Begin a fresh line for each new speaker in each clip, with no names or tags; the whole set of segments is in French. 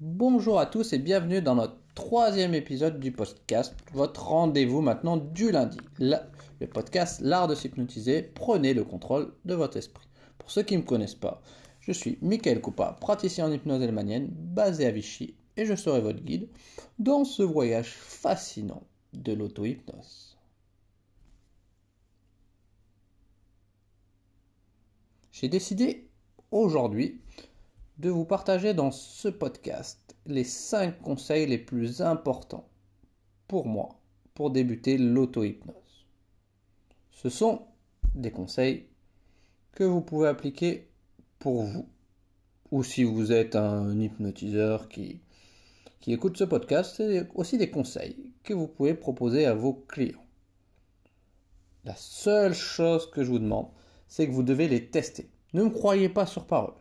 Bonjour à tous et bienvenue dans notre troisième épisode du podcast, votre rendez-vous maintenant du lundi. le podcast L'art de s'hypnotiser, prenez le contrôle de votre esprit. Pour ceux qui ne me connaissent pas, je suis Michael Coupa, praticien en hypnose allemandienne basé à Vichy et je serai votre guide dans ce voyage fascinant de l'auto-hypnose. J'ai décidé aujourd'hui de vous partager dans ce podcast les 5 conseils les plus importants pour moi pour débuter l'auto-hypnose. Ce sont des conseils que vous pouvez appliquer pour vous ou si vous êtes un hypnotiseur qui, qui écoute ce podcast, c'est aussi des conseils que vous pouvez proposer à vos clients. La seule chose que je vous demande, c'est que vous devez les tester. Ne me croyez pas sur parole.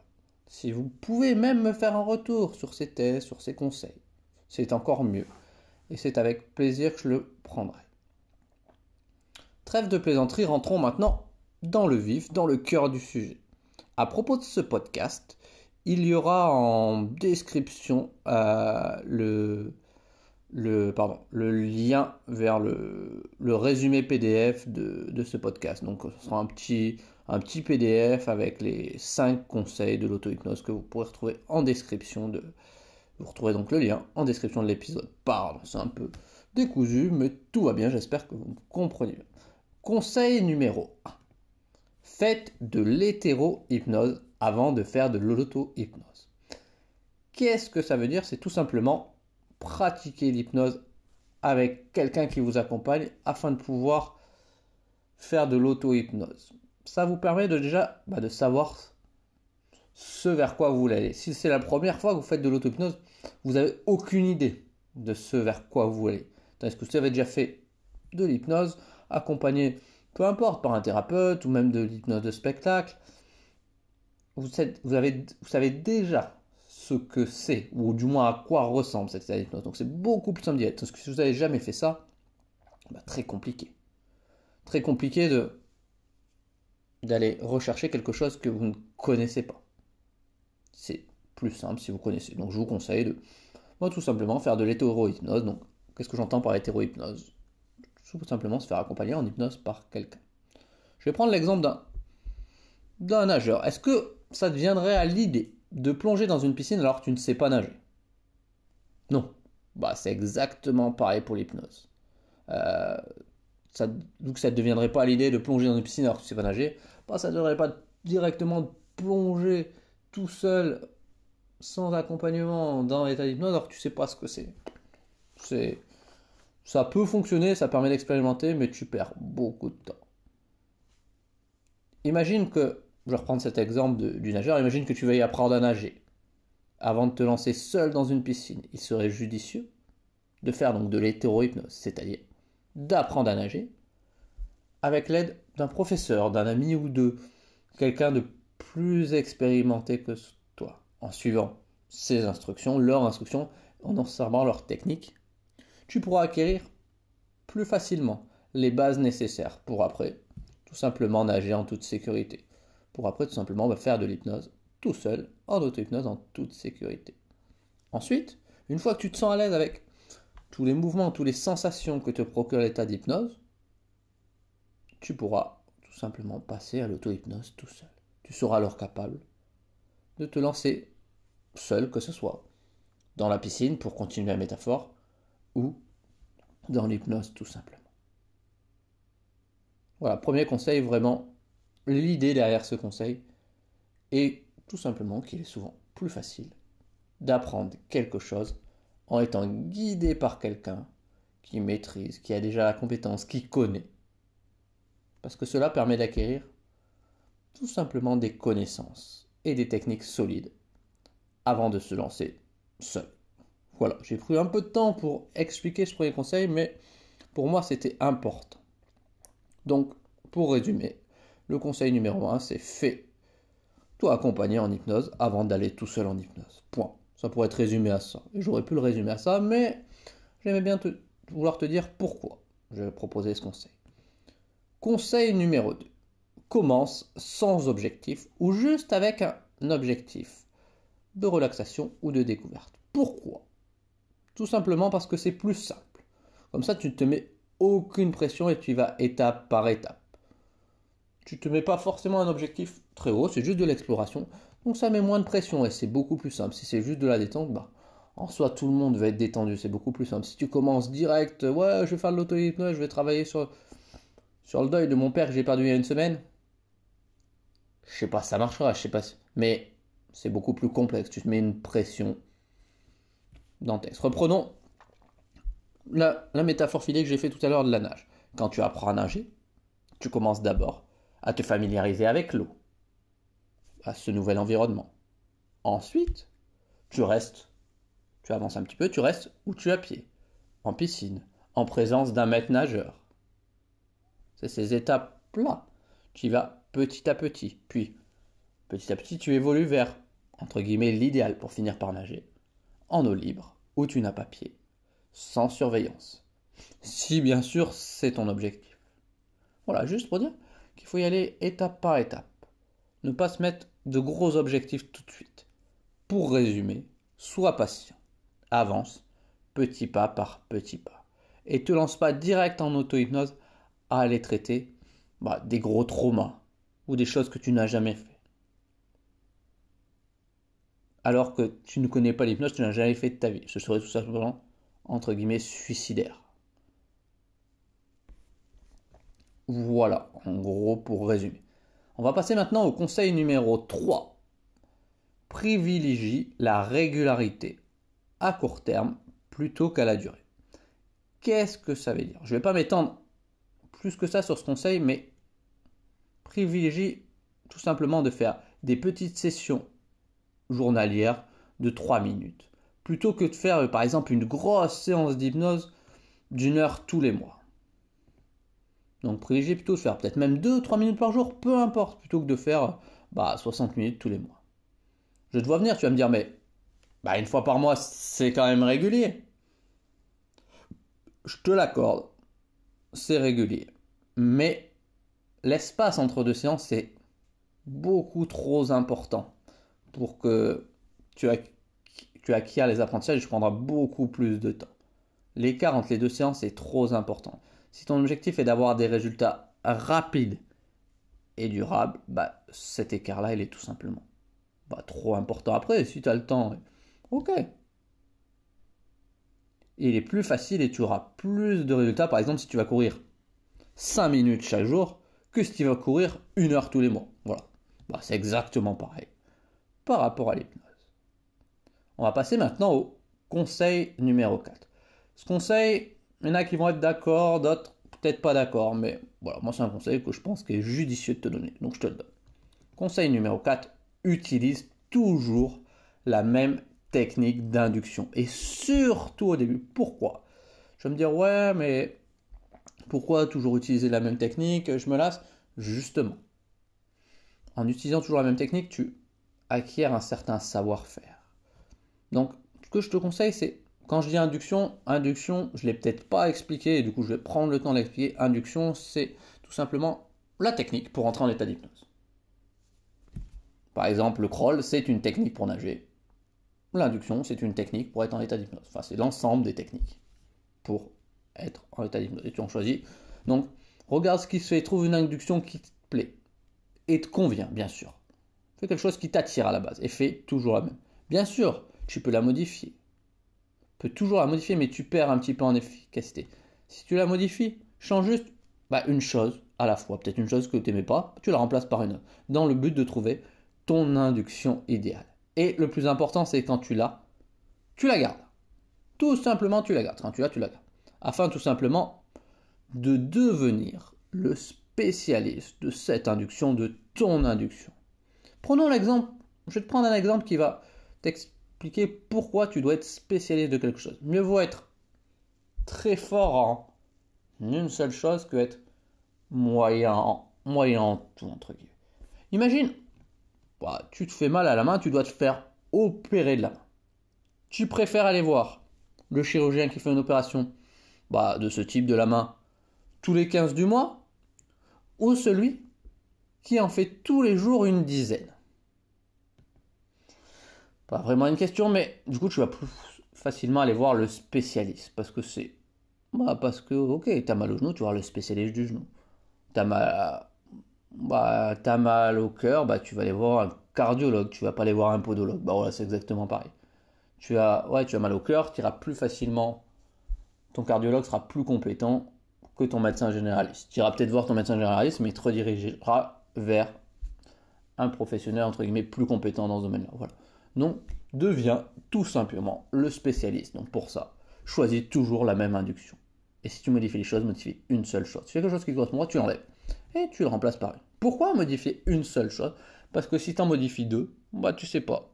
Si vous pouvez même me faire un retour sur ces thèses, sur ces conseils, c'est encore mieux. Et c'est avec plaisir que je le prendrai. Trêve de plaisanterie, rentrons maintenant dans le vif, dans le cœur du sujet. À propos de ce podcast, il y aura en description euh, le, lien vers le, résumé PDF de, ce podcast. Donc ce sera un petit, un petit PDF avec les 5 conseils de l'auto-hypnose que vous pourrez retrouver en description de. Vous retrouvez donc le lien en description de l'épisode. Pardon, c'est un peu décousu, mais tout va bien, j'espère que vous comprenez bien. Conseil numéro 1. Faites de l'hétéro-hypnose avant de faire de l'auto-hypnose. Qu'est-ce que ça veut dire C'est tout simplement pratiquer l'hypnose avec quelqu'un qui vous accompagne afin de pouvoir faire de l'auto-hypnose ça vous permet de déjà bah, de savoir ce vers quoi vous voulez aller. Si c'est la première fois que vous faites de lauto vous n'avez aucune idée de ce vers quoi vous voulez. Est-ce que vous avez déjà fait de l'hypnose accompagné, peu importe, par un thérapeute ou même de l'hypnose de spectacle vous, avez, savez déjà ce que c'est, ou du moins à quoi ressemble cette hypnose. Donc c'est beaucoup plus simple d'y être. Parce que si vous n'avez jamais fait ça, bah, très compliqué. Très compliqué de d'aller rechercher quelque chose que vous ne connaissez pas. C'est plus simple si vous connaissez. Donc je vous conseille de moi, tout simplement faire de l'hétérohypnose. Donc qu'est-ce que j'entends par hétérohypnose Tout simplement se faire accompagner en hypnose par quelqu'un. Je vais prendre l'exemple d'un d'un nageur. Est-ce que ça te viendrait à l'idée de plonger dans une piscine alors que tu ne sais pas nager Non. Bah c'est exactement pareil pour l'hypnose. donc euh, ça ne deviendrait pas l'idée de plonger dans une piscine alors que tu ne sais pas nager. Bah, ça ne devrait pas directement plonger tout seul, sans accompagnement, dans l'état d'hypnose alors que tu sais pas ce que c'est. C'est. Ça peut fonctionner, ça permet d'expérimenter, mais tu perds beaucoup de temps. Imagine que, je vais reprendre cet exemple du nageur, imagine que tu veuilles y apprendre à nager. Avant de te lancer seul dans une piscine, il serait judicieux de faire donc de l'hétérohypnose, c'est-à-dire d'apprendre à nager, avec l'aide d'un professeur, d'un ami ou de quelqu'un de plus expérimenté que toi, en suivant ses instructions, leurs instructions, en observant leurs techniques, tu pourras acquérir plus facilement les bases nécessaires pour après tout simplement nager en toute sécurité, pour après tout simplement bah, faire de l'hypnose tout seul, en auto-hypnose, en toute sécurité. Ensuite, une fois que tu te sens à l'aise avec tous les mouvements, toutes les sensations que te procure l'état d'hypnose, tu pourras tout simplement passer à l'auto-hypnose tout seul. Tu seras alors capable de te lancer seul que ce soit, dans la piscine pour continuer la métaphore, ou dans l'hypnose tout simplement. Voilà, premier conseil, vraiment l'idée derrière ce conseil est tout simplement qu'il est souvent plus facile d'apprendre quelque chose en étant guidé par quelqu'un qui maîtrise, qui a déjà la compétence, qui connaît, parce que cela permet d'acquérir tout simplement des connaissances et des techniques solides avant de se lancer seul. Voilà, j'ai pris un peu de temps pour expliquer ce premier conseil, mais pour moi c'était important. Donc, pour résumer, le conseil numéro 1, c'est fait. toi accompagner en hypnose avant d'aller tout seul en hypnose. Point. Ça pourrait être résumé à ça. J'aurais pu le résumer à ça, mais j'aimais bien vouloir te dire pourquoi je proposer ce conseil. Conseil numéro 2. Commence sans objectif ou juste avec un objectif de relaxation ou de découverte. Pourquoi Tout simplement parce que c'est plus simple. Comme ça, tu ne te mets aucune pression et tu y vas étape par étape. Tu ne te mets pas forcément un objectif très haut, c'est juste de l'exploration. Donc ça met moins de pression et c'est beaucoup plus simple. Si c'est juste de la détente, bah, en soi, tout le monde va être détendu, c'est beaucoup plus simple. Si tu commences direct, ouais, je vais faire de l'auto-hypnose, je vais travailler sur sur le deuil de mon père que j'ai perdu il y a une semaine, je sais pas ça marchera, je sais pas Mais c'est beaucoup plus complexe, tu te mets une pression dans tes... Reprenons la, métaphore filée que j'ai fait tout à l'heure de la nage. Quand tu apprends à nager, tu commences d'abord à te familiariser avec l'eau, à ce nouvel environnement. Ensuite, tu restes, tu avances un petit peu, tu restes où tu as pied, en piscine, en présence d'un maître nageur c'est ces étapes-là. Tu y vas petit à petit. Puis, petit à petit, tu évolues vers, entre guillemets, l'idéal pour finir par nager. En eau libre, où tu n'as pas pied. Sans surveillance. Si, bien sûr, c'est ton objectif. Voilà, juste pour dire qu'il faut y aller étape par étape. Ne pas se mettre de gros objectifs tout de suite. Pour résumer, sois patient. Avance, petit pas par petit pas. Et te lance pas direct en auto-hypnose à aller traiter bah, des gros traumas ou des choses que tu n'as jamais fait. Alors que tu ne connais pas l'hypnose, tu n'as jamais fait de ta vie. Ce serait tout simplement, entre guillemets, suicidaire. Voilà, en gros pour résumer. On va passer maintenant au conseil numéro 3. Privilégie la régularité à court terme plutôt qu'à la durée. Qu'est-ce que ça veut dire Je ne vais pas m'étendre plus que ça sur ce conseil, mais privilégie tout simplement de faire des petites sessions journalières de 3 minutes, plutôt que de faire par exemple une grosse séance d'hypnose d'une heure tous les mois. Donc privilégie plutôt de faire peut-être même 2-3 minutes par jour, peu importe, plutôt que de faire bah, 60 minutes tous les mois. Je te vois venir, tu vas me dire, mais bah, une fois par mois, c'est quand même régulier. Je te l'accorde c'est régulier. Mais l'espace entre deux séances, est beaucoup trop important pour que tu, tu les apprentissages, tu prendras beaucoup plus de temps. L'écart entre les deux séances est trop important. Si ton objectif est d'avoir des résultats rapides et durables, bah, cet écart-là, il est tout simplement bah, trop important. Après, si tu as le temps, ok, il est plus facile et tu auras plus de résultats, par exemple, si tu vas courir 5 minutes chaque jour, que si tu vas courir une heure tous les mois. Voilà. Bah, c'est exactement pareil par rapport à l'hypnose. On va passer maintenant au conseil numéro 4. Ce conseil, il y en a qui vont être d'accord, d'autres peut-être pas d'accord, mais voilà, moi c'est un conseil que je pense qu'il est judicieux de te donner, donc je te le donne. Conseil numéro 4, utilise toujours la même technique d'induction. Et surtout au début. Pourquoi Je vais me dire, ouais, mais pourquoi toujours utiliser la même technique Je me lasse. Justement, en utilisant toujours la même technique, tu acquiers un certain savoir-faire. Donc, ce que je te conseille, c'est quand je dis induction, induction, je ne l'ai peut-être pas expliqué, et du coup, je vais prendre le temps d'expliquer. Induction, c'est tout simplement la technique pour entrer en état d'hypnose. Par exemple, le crawl, c'est une technique pour nager l'induction, c'est une technique pour être en état d'hypnose. Enfin, c'est l'ensemble des techniques pour être en état d'hypnose. Et tu en choisis. Donc, regarde ce qui se fait, trouve une induction qui te plaît et te convient, bien sûr. Fais quelque chose qui t'attire à la base et fais toujours la même. Bien sûr, tu peux la modifier. Tu peux toujours la modifier, mais tu perds un petit peu en efficacité. Si tu la modifies, change juste bah, une chose à la fois. Peut-être une chose que tu n'aimais pas, tu la remplaces par une autre. Dans le but de trouver ton induction idéale. Et le plus important, c'est quand tu l'as, tu la gardes. Tout simplement, tu la gardes. Quand tu l'as, tu la gardes. Afin tout simplement de devenir le spécialiste de cette induction, de ton induction. Prenons l'exemple, je vais te prendre un exemple qui va t'expliquer pourquoi tu dois être spécialiste de quelque chose. Mieux vaut être très fort en une seule chose que être moyen en, moyen tout, entre guillemets. Imagine, bah, tu te fais mal à la main, tu dois te faire opérer de la main. Tu préfères aller voir le chirurgien qui fait une opération bah, de ce type de la main tous les 15 du mois ou celui qui en fait tous les jours une dizaine Pas vraiment une question, mais du coup, tu vas plus facilement aller voir le spécialiste parce que c'est. Bah, parce que, ok, t'as mal au genou, tu vas voir le spécialiste du genou. T'as mal à bah, as mal au cœur, bah, tu vas aller voir un cardiologue, tu vas pas aller voir un podologue. Bah, voilà, c'est exactement pareil. Tu as, ouais, tu as mal au cœur, tu iras plus facilement, ton cardiologue sera plus compétent que ton médecin généraliste. Tu iras peut-être voir ton médecin généraliste, mais il te redirigera vers un professionnel, entre guillemets, plus compétent dans ce domaine-là. Voilà. Non, deviens tout simplement le spécialiste. Donc pour ça, choisis toujours la même induction. Et si tu modifies les choses, modifie une seule chose. Tu fais quelque chose qui correspond, tu l'enlèves. Et tu le remplaces par une. Pourquoi modifier une seule chose Parce que si tu en modifies deux, bah tu sais pas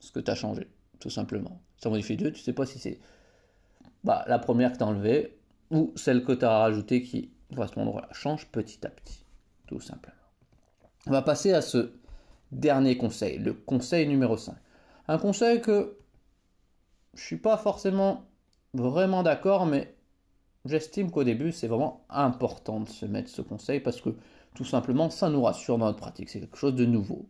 ce que tu as changé, tout simplement. Si tu en modifies deux, tu ne sais pas si c'est bah, la première que tu as enlevée ou celle que tu as rajoutée qui correspond. Voilà, change petit à petit, tout simplement. On va passer à ce dernier conseil, le conseil numéro 5. Un conseil que je suis pas forcément vraiment d'accord, mais j'estime qu'au début, c'est vraiment important de se mettre ce conseil parce que tout simplement, ça nous rassure dans notre pratique. C'est quelque chose de nouveau,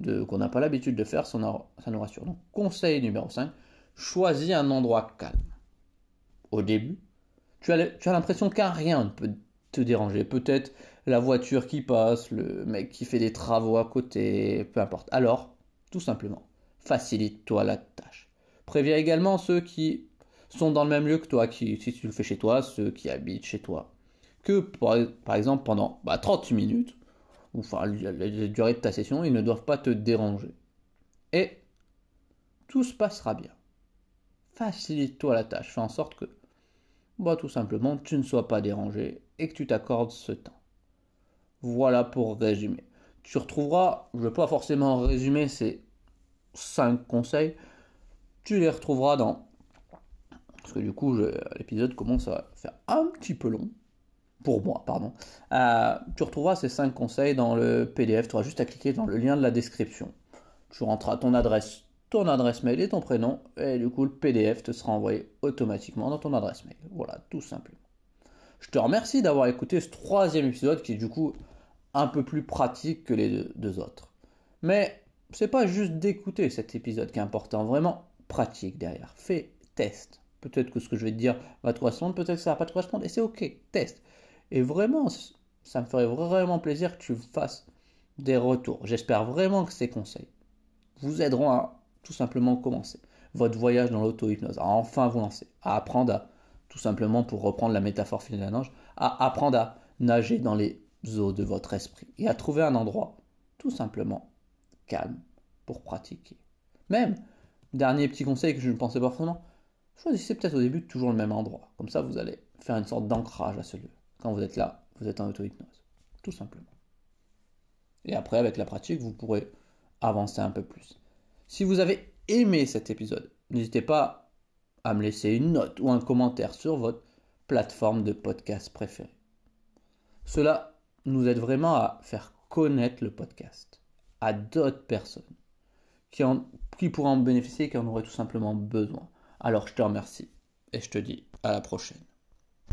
de, qu'on n'a pas l'habitude de faire, ça nous rassure. Donc, conseil numéro 5, choisis un endroit calme. Au début, tu as l'impression qu'un rien ne peut te déranger. Peut-être la voiture qui passe, le mec qui fait des travaux à côté, peu importe. Alors, tout simplement, facilite-toi la tâche. Préviens également ceux qui sont dans le même lieu que toi, qui, si tu le fais chez toi, ceux qui habitent chez toi. Que, par, exemple, pendant 30 bah, minutes, ou enfin la, durée de ta session, ils ne doivent pas te déranger. Et tout se passera bien. Facilite-toi la tâche, fais en sorte que, bah, tout simplement, tu ne sois pas dérangé et que tu t'accordes ce temps. Voilà pour résumer. Tu retrouveras, je ne vais pas forcément résumer ces 5 conseils, tu les retrouveras dans du coup, l'épisode commence à faire un petit peu long. Pour moi, pardon. Euh, tu retrouveras ces cinq conseils dans le PDF. Tu auras juste à cliquer dans le lien de la description. Tu rentreras ton adresse, ton adresse mail et ton prénom. Et du coup, le PDF te sera envoyé automatiquement dans ton adresse mail. Voilà, tout simplement. Je te remercie d'avoir écouté ce troisième épisode qui est du coup un peu plus pratique que les deux autres. Mais c'est pas juste d'écouter cet épisode qui est important, vraiment pratique derrière. Fais test. Peut-être que ce que je vais te dire va te correspondre, peut-être que ça va pas te correspondre, et c'est ok, Test. Et vraiment, ça me ferait vraiment plaisir que tu fasses des retours. J'espère vraiment que ces conseils vous aideront à tout simplement commencer votre voyage dans l'auto-hypnose, à enfin vous lancer, à apprendre à, tout simplement pour reprendre la métaphore finale d'un ange, à apprendre à nager dans les eaux de votre esprit et à trouver un endroit tout simplement calme pour pratiquer. Même, dernier petit conseil que je ne pensais pas forcément, Choisissez peut-être au début toujours le même endroit. Comme ça, vous allez faire une sorte d'ancrage à ce lieu. Quand vous êtes là, vous êtes en auto-hypnose. Tout simplement. Et après, avec la pratique, vous pourrez avancer un peu plus. Si vous avez aimé cet épisode, n'hésitez pas à me laisser une note ou un commentaire sur votre plateforme de podcast préférée. Cela nous aide vraiment à faire connaître le podcast à d'autres personnes qui, pourront qui pourraient en bénéficier et qui en auraient tout simplement besoin. Alors je te remercie et je te dis à la prochaine.